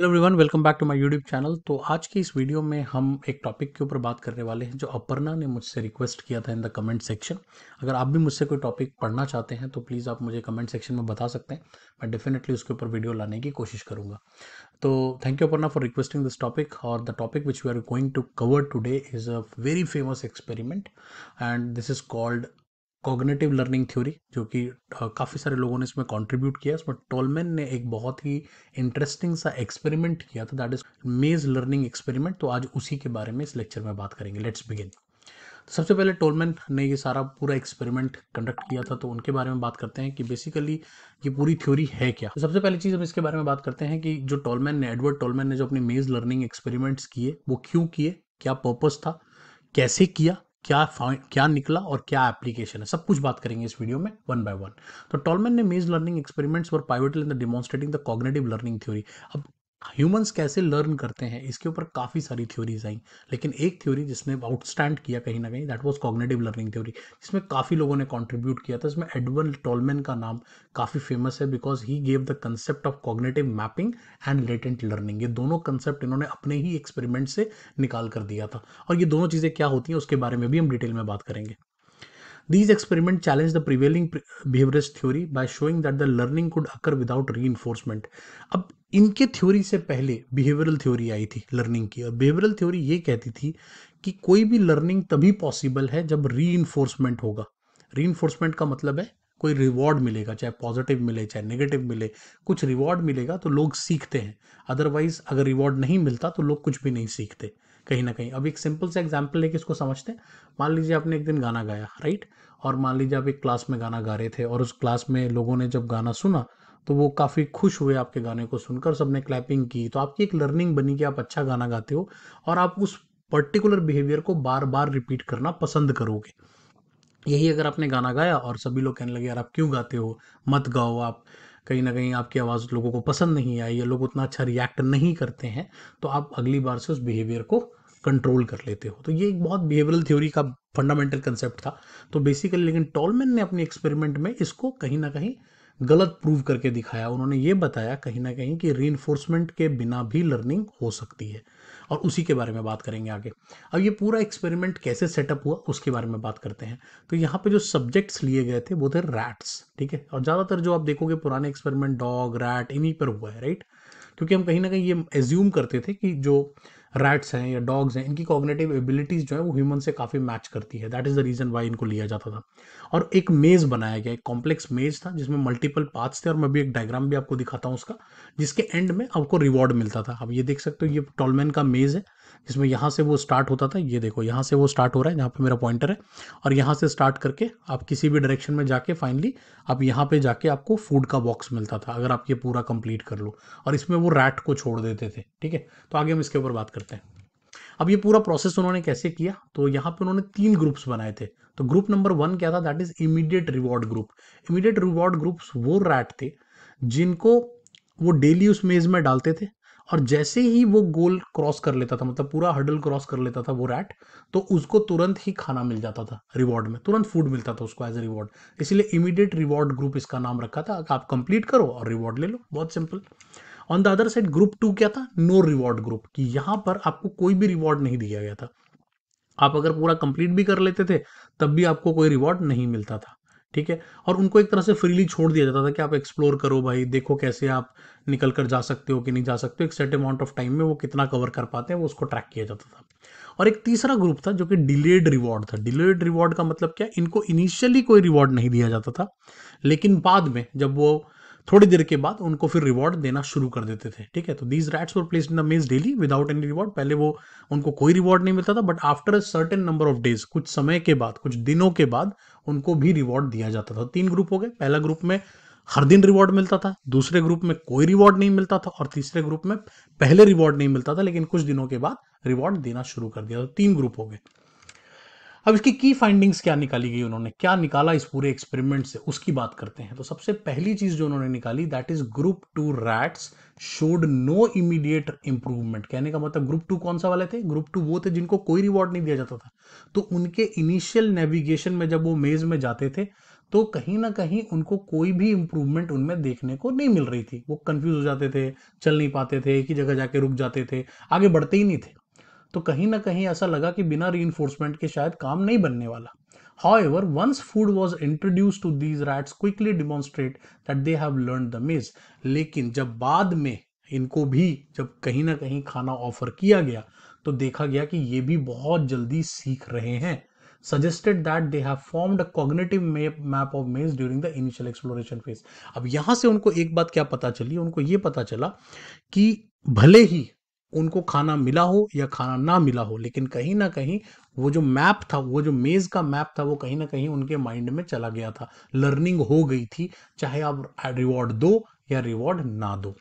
Hello everyone welcome back to my YouTube channel तो आज की इस वीडियो में हम एक टॉपिक के ऊपर बात करने वाले हैं जो अपर्णा ने मुझसे रिक्वेस्ट किया था इन द कमेंट सेक्शन अगर आप भी मुझसे कोई टॉपिक पढ़ना चाहते हैं तो प्लीज़ आप मुझे कमेंट सेक्शन में बता सकते हैं मैं डेफिनेटली उसके ऊपर वीडियो लाने की कोशिश करूँगा तो thank you Aparna for requesting this topic और the topic which we are going to cover today is a very famous experiment and this is called cognitive learning theory जो कि काफ़ी सारे लोगों ने इसमें कंट्रीब्यूट किया इसमें टोलमैन ने एक बहुत ही इंटरेस्टिंग सा एक्सपेरिमेंट किया था that is maze learning experiment तो आज उसी के बारे में इस लेक्चर में बात करेंगे लेट्स बिगिन तो सबसे पहले टोलमैन ने ये सारा पूरा एक्सपेरिमेंट कंडक्ट किया था तो उनके बारे में बात करते हैं कि बेसिकली ये पूरी थ्योरी है क्या तो सबसे पहली चीज़ हम इसके बारे में बात करते हैं कि जो टोलमैन ने एडवर्ड टोलमैन ने जो अपनी मेज लर्निंग एक्सपेरिमेंट्स किए वो क्यों किए क्या पर्पज़ था कैसे किया क्या क्या निकला और क्या एप्लीकेशन है सब कुछ बात करेंगे इस वीडियो में वन बाय वन तो टॉलमैन ने maze learning experiments for pivotal in the demonstrating the cognitive learning theory अब ह्यूमंस कैसे लर्न करते हैं इसके ऊपर काफ़ी सारी थ्योरीज आई लेकिन एक थ्योरी जिसने आउटस्टैंड किया कहीं ना कहीं that was cognitive learning theory जिसमें काफ़ी लोगों ने कंट्रीब्यूट किया था इसमें एडवन टोलमैन का नाम काफ़ी फेमस है because he gave the concept of cognitive mapping and latent learning ये दोनों कंसेप्ट इन्होंने अपने ही एक्सपेरिमेंट से निकाल कर दिया था और ये दोनों चीज़ें क्या होती हैं उसके बारे में भी हम डिटेल में बात करेंगे These experiments challenged the prevailing behaviorist theory by showing that the learning could occur without reinforcement. अब इनके थ्योरी से पहले बिहेवियरल थ्योरी आई थी लर्निंग की और बिहेवियरल थ्योरी ये कहती थी कि कोई भी लर्निंग तभी पॉसिबल है जब री होगा री का मतलब है कोई रिवॉर्ड मिलेगा चाहे पॉजिटिव मिले चाहे नेगेटिव मिले कुछ रिवॉर्ड मिलेगा तो लोग सीखते हैं अदरवाइज अगर रिवॉर्ड नहीं मिलता तो लोग कुछ भी नहीं सीखते कहीं ना कहीं अब एक सिंपल सा एग्जाम्पल लेके इसको समझते हैं मान लीजिए आपने एक दिन गाना गाया राइट और मान लीजिए आप एक क्लास में गाना गा रहे थे और उस क्लास में लोगों ने जब गाना सुना तो वो काफ़ी खुश हुए आपके गाने को सुनकर सबने क्लैपिंग की तो आपकी एक लर्निंग बनी कि आप अच्छा गाना गाते हो और आप उस पर्टिकुलर बिहेवियर को बार बार रिपीट करना पसंद करोगे यही अगर आपने गाना गाया और सभी लोग कहने लगे यार आप क्यों गाते हो मत गाओ आप कहीं ना कहीं आपकी आवाज़ लोगों को पसंद नहीं आई या लोग उतना अच्छा रिएक्ट नहीं करते हैं तो आप अगली बार से उस बिहेवियर को कंट्रोल कर लेते हो तो ये एक बहुत बिहेवियरल थ्योरी का फंडामेंटल कंसेप्ट था तो बेसिकली लेकिन टॉलमैन ने अपने एक्सपेरिमेंट में इसको कहीं ना कहीं गलत प्रूव करके दिखाया उन्होंने ये बताया कहीं ना कहीं कि री के बिना भी लर्निंग हो सकती है और उसी के बारे में बात करेंगे आगे अब ये पूरा एक्सपेरिमेंट कैसे सेटअप हुआ उसके बारे में बात करते हैं तो यहाँ पे जो सब्जेक्ट्स लिए गए थे वो थे रैट्स ठीक है और ज़्यादातर जो आप देखोगे पुराने एक्सपेरिमेंट डॉग रैट इन्हीं पर हुआ है राइट क्योंकि हम कहीं ना कहीं ये एज्यूम करते थे कि जो रैट्स हैं या डॉग्स हैं इनकी कॉग्नेटिव एबिलिटीज़ जो है वो ह्यूमन से काफ़ी मैच करती है that is the reason why इनको लिया जाता था और एक मेज़ बनाया गया एक कॉम्प्लेक्स मेज़ था जिसमें मल्टीपल पाथ्स थे और मैं भी एक डायग्राम भी आपको दिखाता हूँ उसका जिसके एंड में आपको रिवॉर्ड मिलता था आप ये देख सकते हो ये टॉलमैन का मेज़ है इसमें यहाँ से वो स्टार्ट होता था ये देखो यहाँ से वो स्टार्ट हो रहा है जहाँ पे मेरा पॉइंटर है और यहाँ से स्टार्ट करके आप किसी भी डायरेक्शन में जाके फाइनली आप यहाँ पे जाके आपको फूड का बॉक्स मिलता था अगर आप ये पूरा कंप्लीट कर लो और इसमें वो रैट को छोड़ देते थे ठीक है तो आगे हम इसके ऊपर बात करते हैं अब ये पूरा प्रोसेस उन्होंने कैसे किया तो यहाँ पे उन्होंने तीन ग्रुप्स बनाए थे तो ग्रुप नंबर वन क्या था that is immediate reward group immediate reward groups वो रैट थे जिनको वो डेली उस मेज़ में डालते थे और जैसे ही वो गोल क्रॉस कर लेता था मतलब पूरा हडल क्रॉस कर लेता था वो रैट तो उसको तुरंत ही खाना मिल जाता था रिवॉर्ड में तुरंत फूड मिलता था उसको एज ए रिवॉर्ड इसीलिए इमीडिएट रिवॉर्ड ग्रुप इसका नाम रखा था आप कंप्लीट करो और रिवॉर्ड ले लो बहुत simple on the other side group two क्या था नो रिवॉर्ड ग्रुप कि यहाँ पर आपको कोई भी रिवॉर्ड नहीं दिया गया था आप अगर पूरा कंप्लीट भी कर लेते थे तब भी आपको कोई रिवॉर्ड नहीं मिलता था ठीक है और उनको एक तरह से फ्रीली छोड़ दिया जाता था कि आप एक्सप्लोर करो भाई देखो कैसे आप निकल कर जा सकते हो कि नहीं जा सकते हो एक सेट अमाउंट ऑफ टाइम में वो कितना कवर कर पाते हैं वो उसको ट्रैक किया जाता था और एक तीसरा ग्रुप था जो कि डिलेड रिवॉर्ड था डिलेड रिवॉर्ड का मतलब क्या इनको इनिशियली कोई रिवॉर्ड नहीं दिया जाता था लेकिन बाद में जब वो थोड़ी देर के बाद उनको फिर रिवॉर्ड देना शुरू कर देते थे ठीक है तो these rats were place in the maze daily without any reward पहले वो उनको कोई रिवॉर्ड नहीं मिलता था but after a certain number of days कुछ समय के बाद कुछ दिनों के बाद उनको भी रिवॉर्ड दिया जाता था तो तीन ग्रुप हो गए पहला ग्रुप में हर दिन रिवॉर्ड मिलता था दूसरे ग्रुप में कोई रिवॉर्ड नहीं मिलता था और तीसरे ग्रुप में पहले रिवॉर्ड नहीं मिलता था लेकिन कुछ दिनों के बाद रिवॉर्ड देना शुरू कर दिया था तो तीन ग्रुप हो गए अब इसकी की फाइंडिंग्स क्या निकाली गई उन्होंने क्या निकाला इस पूरे एक्सपेरिमेंट से उसकी बात करते हैं तो सबसे पहली चीज जो उन्होंने निकाली that is group two rats showed no immediate improvement कहने का मतलब ग्रुप टू कौन सा वाले थे ग्रुप टू वो थे जिनको कोई रिवॉर्ड नहीं दिया जाता था तो उनके इनिशियल नेविगेशन में जब वो मेज में जाते थे तो कहीं ना कहीं उनको कोई भी इम्प्रूवमेंट उनमें देखने को नहीं मिल रही थी वो कंफ्यूज हो जाते थे चल नहीं पाते थे एक ही जगह जाके रुक जाते थे आगे बढ़ते ही नहीं थे तो कहीं ना कहीं ऐसा लगा कि बिना री के शायद काम नहीं बनने वाला however once food was introduce to these rats quickly demonstrate that they have learn the maze लेकिन जब बाद में इनको भी जब कहीं ना कहीं खाना ऑफर किया गया तो देखा गया कि ये भी बहुत जल्दी सीख रहे हैं suggested that they have formed a cognitive map of maze during the initial exploration phase अब यहां से उनको एक बात क्या पता चली उनको ये पता चला कि भले ही उनको खाना मिला हो या खाना ना मिला हो लेकिन कहीं ना कहीं वो जो मैप था वो जो मेज़ का मैप था वो कहीं ना कहीं उनके माइंड में चला गया था लर्निंग हो गई थी चाहे आप रिवॉर्ड दो या रिवॉर्ड ना दो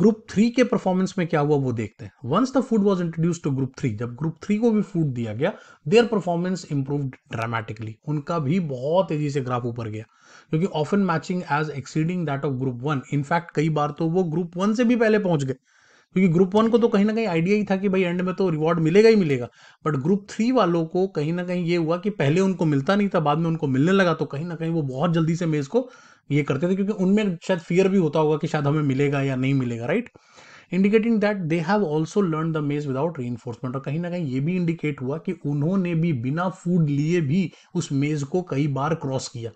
ग्रुप थ्री के परफॉर्मेंस में क्या हुआ वो देखते हैं once the food was introduce to group three जब ग्रुप थ्री को भी फूड दिया गया देयर परफॉर्मेंस इंप्रूव ड्रामेटिकली उनका भी बहुत तेजी से ग्राफ ऊपर गया क्योंकि often matching as exceeding that of group one in fact कई बार तो वो ग्रुप वन से भी पहले पहुंच गए क्योंकि ग्रुप वन को तो कहीं ना कहीं आइडिया ही था कि भाई एंड में तो रिवॉर्ड मिलेगा ही मिलेगा बट ग्रुप थ्री वालों को कहीं ना कहीं ये हुआ कि पहले उनको मिलता नहीं था बाद में उनको मिलने लगा तो कहीं ना कहीं वो बहुत जल्दी से मेज को ये करते थे क्योंकि उनमें शायद फियर भी होता होगा कि शायद हमें मिलेगा या नहीं मिलेगा right indicating that they have also learn the maze without री और कहीं ना कहीं ये भी इंडिकेट हुआ कि उन्होंने भी बिना फूड लिए भी उस मेज को कई बार क्रॉस किया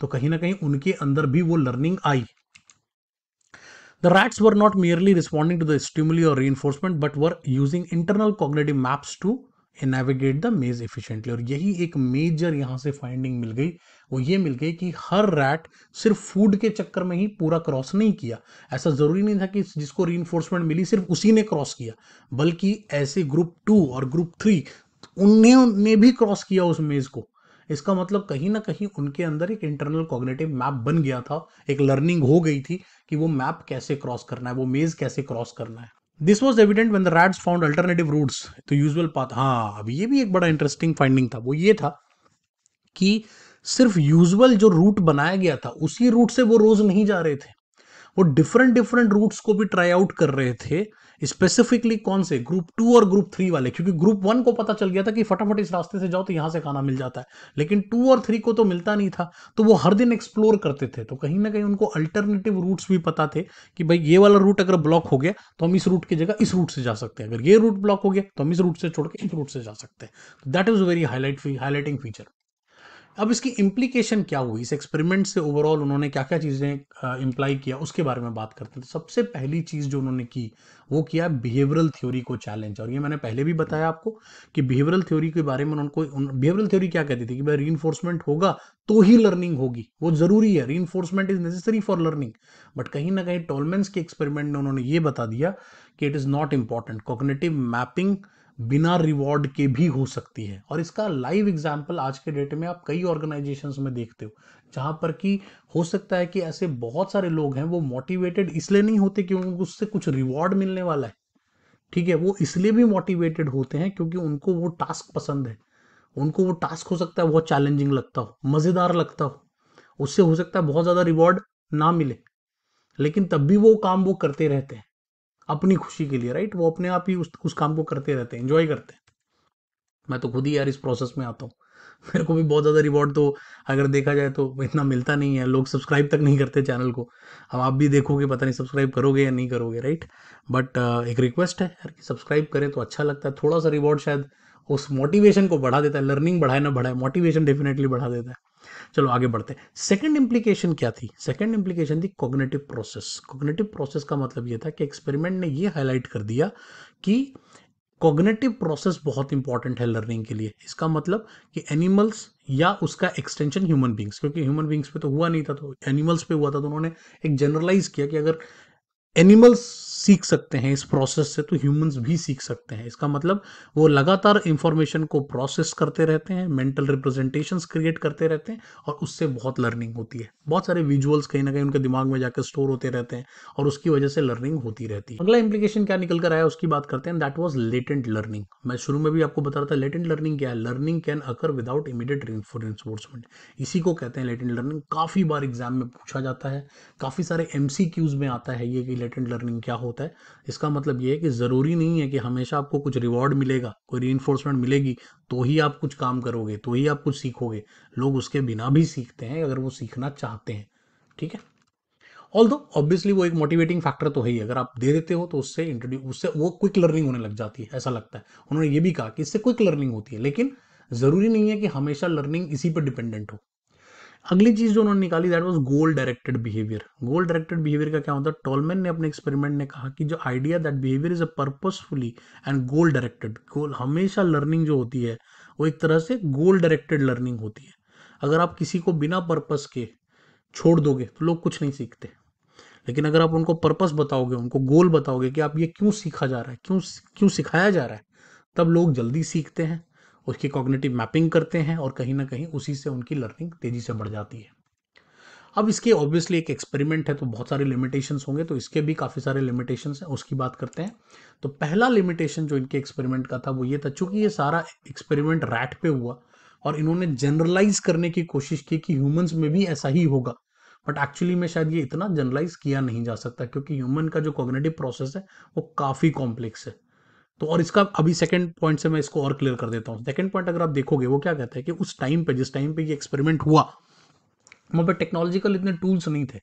तो कहीं ना कहीं उनके अंदर भी वो लर्निंग आई The rats were not merely responding to the stimuli or reinforcement but were using internal cognitive maps to navigate the maze efficiently और यही एक मेजर यहाँ से फाइंडिंग मिल गई वो ये मिल गई कि हर रैट सिर्फ फूड के चक्कर में ही पूरा क्रॉस नहीं किया ऐसा ज़रूरी नहीं था कि जिसको री मिली सिर्फ उसी ने क्रॉस किया बल्कि ऐसे ग्रुप टू और ग्रुप थ्री उन्हें ने भी क्रॉस किया उस मेज़ को इसका मतलब कहीं ना कहीं उनके अंदर एक इंटरनल कॉग्नेटिव मैप बन गया था एक लर्निंग हो गई थी कि वो मैप कैसे क्रॉस करना है वो मेज कैसे क्रॉस करना है this was evident when the rats found alternative routes to usual path हाँ अब ये भी एक बड़ा इंटरेस्टिंग फाइंडिंग था वो ये था कि सिर्फ यूजल जो रूट बनाया गया था उसी रूट से वो रोज नहीं जा रहे थे वो डिफरेंट डिफरेंट रूट्स को भी ट्राई आउट कर रहे थे स्पेसिफिकली कौन से ग्रुप टू और ग्रुप थ्री वाले क्योंकि ग्रुप वन को पता चल गया था कि फटाफट इस रास्ते से जाओ तो यहां से खाना मिल जाता है लेकिन टू और थ्री को तो मिलता नहीं था तो वो हर दिन एक्सप्लोर करते थे तो कहीं ना कहीं उनको अल्टरनेटिव रूट्स भी पता थे कि भाई ये वाला रूट अगर ब्लॉक हो गया तो हम इस रूट की जगह इस रूट से जा सकते हैं अगर ये रूट ब्लॉक हो गया तो हम इस रूट से छोड़ के इस रूट से जा सकते हैं that is very highlight highlighting feature अब इसकी इम्प्लीकेशन क्या हुई इस एक्सपेरिमेंट से ओवरऑल उन्होंने क्या क्या चीज़ें इम्प्लाई किया उसके बारे में बात करते हैं तो सबसे पहली चीज़ जो उन्होंने की वो किया बिहेवियरल थ्योरी को चैलेंज और ये मैंने पहले भी बताया आपको कि बिहेवियरल थ्योरी के बारे में उनको बिहेवियरल थ्योरी क्या कहती थी कि भाई री होगा तो ही लर्निंग होगी वो ज़रूरी है री is necessary for learning but कहीं ना कहीं टोलमेंस के एक्सपेरिमेंट में उन्होंने ये बता दिया कि it is not important cognitive mapping बिना रिवॉर्ड के भी हो सकती है और इसका लाइव एग्जाम्पल आज के डेट में आप कई ऑर्गेनाइजेशंस में देखते हो जहां पर कि हो सकता है कि ऐसे बहुत सारे लोग हैं वो मोटिवेटेड इसलिए नहीं होते कि उनको उससे कुछ रिवॉर्ड मिलने वाला है ठीक है वो इसलिए भी मोटिवेटेड होते हैं क्योंकि उनको वो टास्क पसंद है उनको वो टास्क हो सकता है बहुत चैलेंजिंग लगता हो मज़ेदार लगता हो उससे हो सकता है बहुत ज़्यादा रिवॉर्ड ना मिले लेकिन तब भी वो काम वो करते रहते हैं अपनी खुशी के लिए राइट वो अपने आप ही उस उस काम को करते रहते हैं इंजॉय करते हैं मैं तो खुद ही यार इस प्रोसेस में आता हूँ मेरे को भी बहुत ज़्यादा रिवॉर्ड तो अगर देखा जाए तो इतना मिलता नहीं है लोग सब्सक्राइब तक नहीं करते चैनल को अब आप भी देखोगे पता नहीं सब्सक्राइब करोगे या नहीं करोगे राइट बट uh, एक रिक्वेस्ट है यार कि सब्सक्राइब करें तो अच्छा लगता है थोड़ा सा रिवॉर्ड शायद उस मोटिवेशन को बढ़ा देता है लर्निंग बढ़ाए ना बढ़ाए मोटिवेशन डेफिनेटली बढ़ा देता है चलो आगे बढ़ते हैं सेकेंड इम्प्लीकेशन क्या थी सेकेंड इम्प्लीकेशन थी कोग्नेटिव प्रोसेस कोग्नेटिव प्रोसेस का मतलब ये था कि एक्सपेरिमेंट ने ये हाईलाइट कर दिया कि कोग्नेटिव प्रोसेस बहुत इंपॉर्टेंट है लर्निंग के लिए इसका मतलब कि एनिमल्स या उसका एक्सटेंशन ह्यूमन बींग्स क्योंकि ह्यूमन बींग्स पे तो हुआ नहीं था तो एनिमल्स पे हुआ था तो उन्होंने एक जनरलाइज किया कि अगर एनिमल्स सीख सकते हैं इस प्रोसेस से तो ह्यूमंस भी सीख सकते हैं इसका मतलब वो लगातार इंफॉर्मेशन को प्रोसेस करते रहते हैं मेंटल रिप्रेजेंटेशन क्रिएट करते रहते हैं और उससे बहुत लर्निंग होती है बहुत सारे विजुअल्स कहीं ना कहीं उनके दिमाग में जाकर स्टोर होते रहते हैं और उसकी वजह से लर्निंग होती रहती है अगला इंप्लीकेशन क्या निकल कर आया उसकी बात करते हैं दैट वॉज लेटेंट लर्निंग मैं शुरू में भी आपको बता रहा था लेटेंट लर्निंग क्या है learning can occur without immediate reinforcement इसी को कहते हैं लेटेंट लर्निंग काफ़ी बार एग्जाम में पूछा जाता है काफ़ी सारे एम में आता है ये लेटेंट लर्निंग क्या होता है इसका मतलब ये है कि ज़रूरी नहीं है कि हमेशा आपको कुछ रिवॉर्ड मिलेगा कोई री मिलेगी तो ही आप कुछ काम करोगे तो ही आप कुछ सीखोगे लोग उसके बिना भी सीखते हैं अगर वो सीखना चाहते हैं ठीक है ऑल दो ऑब्वियसली वो एक मोटिवेटिंग फैक्टर तो है ही अगर आप दे देते हो तो उससे इंट्रोड्यू उससे वो क्विक लर्निंग होने लग जाती है ऐसा लगता है उन्होंने ये भी कहा कि इससे क्विक लर्निंग होती है लेकिन ज़रूरी नहीं है कि हमेशा लर्निंग इसी पर डिपेंडेंट हो अगली चीज जो उन्होंने निकाली that was goal directed behaviour goal directed behaviour का क्या होता है टॉलमैन ने अपने एक्सपेरिमेंट ने कहा कि जो idea that behaviour is a purposefully and goal directed goal हमेशा लर्निंग जो होती है वो एक तरह से गोल डायरेक्टेड लर्निंग होती है अगर आप किसी को बिना पर्पज के छोड़ दोगे तो लोग कुछ नहीं सीखते लेकिन अगर आप उनको पर्पज बताओगे उनको गोल बताओगे कि आप ये क्यों सीखा जा रहा है क्यों क्यों सिखाया जा रहा है तब लोग जल्दी सीखते हैं उसकी कॉग्निटिव मैपिंग करते हैं और कहीं ना कहीं उसी से उनकी लर्निंग तेज़ी से बढ़ जाती है अब इसके ऑब्वियसली एक एक्सपेरिमेंट है तो बहुत सारे लिमिटेशंस होंगे तो इसके भी काफ़ी सारे लिमिटेशंस हैं उसकी बात करते हैं तो पहला लिमिटेशन जो इनके एक्सपेरिमेंट का था वो ये था चूंकि ये सारा एक्सपेरिमेंट रैट पे हुआ और इन्होंने जनरलाइज करने की कोशिश की कि ह्यूमंस में भी ऐसा ही होगा बट एक्चुअली में शायद ये इतना जनरलाइज किया नहीं जा सकता क्योंकि ह्यूमन का जो कॉग्नेटिव प्रोसेस है वो काफ़ी कॉम्प्लेक्स है तो और इसका अभी सेकंड पॉइंट से मैं इसको और क्लियर कर देता हूँ सेकंड पॉइंट अगर आप देखोगे वो क्या कहता है कि उस टाइम पे जिस टाइम पे ये एक्सपेरिमेंट हुआ वहाँ पर टेक्नोलॉजिकल इतने टूल्स नहीं थे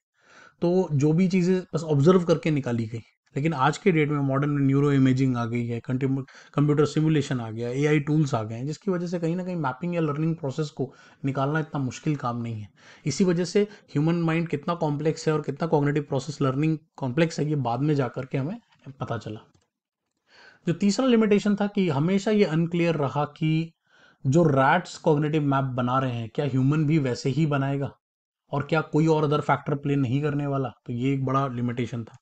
तो जो भी चीज़ें बस ऑब्जर्व करके निकाली गई लेकिन आज के डेट में मॉडर्न न्यूरो इमेजिंग आ गई है कंप्यूटर सिमुलेशन आ गया एआई टूल्स आ गए हैं जिसकी वजह से कहीं ना कहीं मैपिंग या लर्निंग प्रोसेस को निकालना इतना मुश्किल काम नहीं है इसी वजह से ह्यूमन माइंड कितना कॉम्प्लेक्स है और कितना कॉग्नेटिव प्रोसेस लर्निंग कॉम्प्लेक्स है ये बाद में जा के हमें पता चला जो तीसरा लिमिटेशन था कि हमेशा ये अनक्लियर रहा कि जो रैट्स कॉग्नेटिव मैप बना रहे हैं क्या ह्यूमन भी वैसे ही बनाएगा और क्या कोई और अदर फैक्टर प्ले नहीं करने वाला तो ये एक बड़ा लिमिटेशन था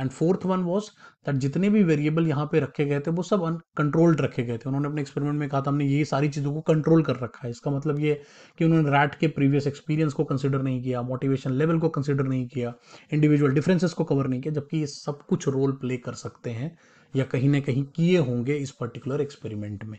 and fourth one was that जितने भी वेरिएबल यहाँ पे रखे गए थे वो सब अनकंट्रोल्ड रखे गए थे उन्होंने अपने एक्सपेरिमेंट में कहा था हमने ये सारी चीज़ों को कंट्रोल कर रखा है इसका मतलब ये कि उन्होंने रैट के प्रीवियस एक्सपीरियंस को कंसिडर नहीं किया मोटिवेशन लेवल को कंसिडर नहीं किया इंडिविजुअल डिफरेंसेस को कवर नहीं किया जबकि ये सब कुछ रोल प्ले कर सकते हैं या कहीं ना कहीं किए होंगे इस पर्टिकुलर एक्सपेरिमेंट में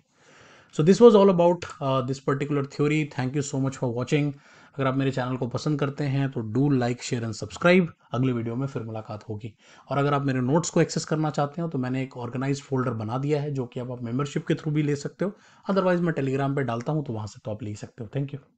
so this was all about this particular theory thank you so much for watching अगर आप मेरे चैनल को पसंद करते हैं तो do like share and subscribe अगले वीडियो में फिर मुलाकात होगी और अगर आप मेरे नोट्स को एक्सेस करना चाहते हो तो मैंने एक ऑर्गेनाइज फोल्डर बना दिया है जो कि आप, आप मेंबरशिप के थ्रू भी ले सकते हो अदरवाइज मैं टेलीग्राम पर डालता हूँ तो वहाँ से तो आप ले सकते हो थैंक यू